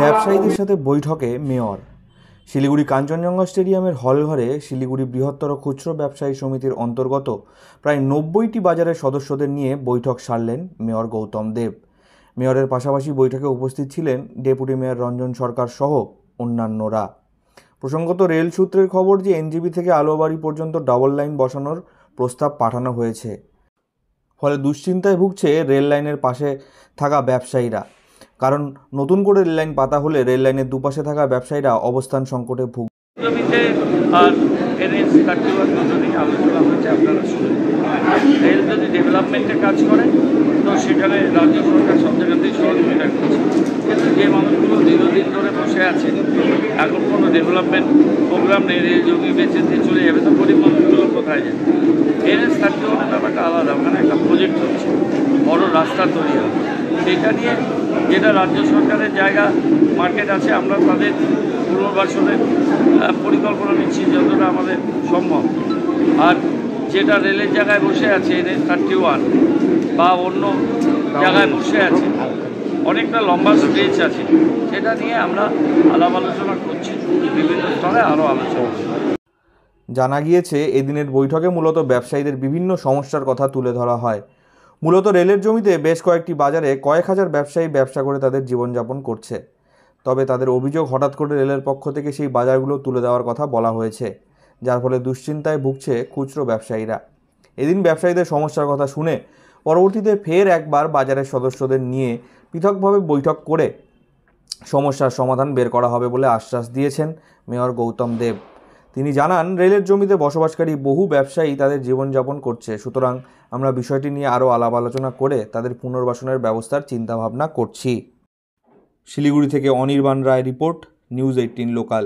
ব্যবসায়ীদের সাথে বৈঠকে মেয়র শিলিগুড়ি কাঞ্চনজঙ্ঘা স্টেডিয়ামের হলঘরে শিলিগুড়ি বৃহত্তর খুচরো ব্যবসায়ী সমিতির অন্তর্গত প্রায় নব্বইটি বাজারের সদস্যদের নিয়ে বৈঠক সারলেন মেয়র গৌতম দেব মেয়রের পাশাপাশি বৈঠকে উপস্থিত ছিলেন ডেপুটি মেয়র রঞ্জন সরকার সহ অন্যান্যরা প্রসঙ্গত রেল সূত্রের খবর যে এনজিবি থেকে আলোবাড়ি পর্যন্ত ডাবল লাইন বসানোর প্রস্তাব পাঠানো হয়েছে ফলে দুশ্চিন্তায় ভুগছে রেল লাইনের পাশে থাকা ব্যবসায়ীরা কারণ নতুন করে রেললাইন পাতা হলে রেললাইনের দুপাশে থাকা ব্যবসায়ীরা অবস্থান সংকটে ভুগ জমিতে আর এনএস আপনারা রেল যদি কাজ তো সেখানে রাজ্য সরকার সব কিন্তু যে মানুষগুলো দীর্ঘদিন ধরে বসে আছে এখন কোনো ডেভেলপমেন্ট প্রোগ্রাম নেই রেল বেঁচে দিয়ে চলে যাবে তো আলাদা ওখানে একটা প্রজেক্ট হচ্ছে বড় রাস্তা তৈরি হবে সেটা নিয়ে যেটা রাজ্য সরকারের জায়গা মার্কেট আছে আমরা তাদের পুনর্বাসনের পরিকল্পনা নিচ্ছি যতটা আমাদের সম্ভব আর যেটা রেলের জায়গায় বসে আছে রেল থার্টি ওয়ান বা অন্য জায়গায় বসে আছে অনেকটা লম্বা স্ট্রেচ আছে সেটা নিয়ে আমরা আলাপ আলোচনা করছি বিভিন্ন স্তরে আরও আলোচনা জানা গিয়েছে এদিনের বৈঠকে মূলত ব্যবসায়ীদের বিভিন্ন সমস্যার কথা তুলে ধরা হয় মূলত রেলের জমিতে বেশ কয়েকটি বাজারে কয়েক হাজার ব্যবসায়ী ব্যবসা করে তাদের জীবনযাপন করছে তবে তাদের অভিযোগ হঠাৎ করে রেলের পক্ষ থেকে সেই বাজারগুলো তুলে দেওয়ার কথা বলা হয়েছে যার ফলে দুশ্চিন্তায় ভুগছে খুচরো ব্যবসায়ীরা এদিন ব্যবসায়ীদের সমস্যার কথা শুনে পরবর্তীতে ফের একবার বাজারের সদস্যদের নিয়ে পৃথকভাবে বৈঠক করে সমস্যার সমাধান বের করা হবে বলে আশ্বাস দিয়েছেন মেয়র গৌতম দেব তিনি জানান রেলের জমিতে বসবাসকারী বহু ব্যবসায়ী তাদের জীবনযাপন করছে সুতরাং আমরা বিষয়টি নিয়ে আরও আলাপ আলোচনা করে তাদের পুনর্বাসনের ব্যবস্থার চিন্তাভাবনা করছি শিলিগুড়ি থেকে Anirban Roy report News Eighteen local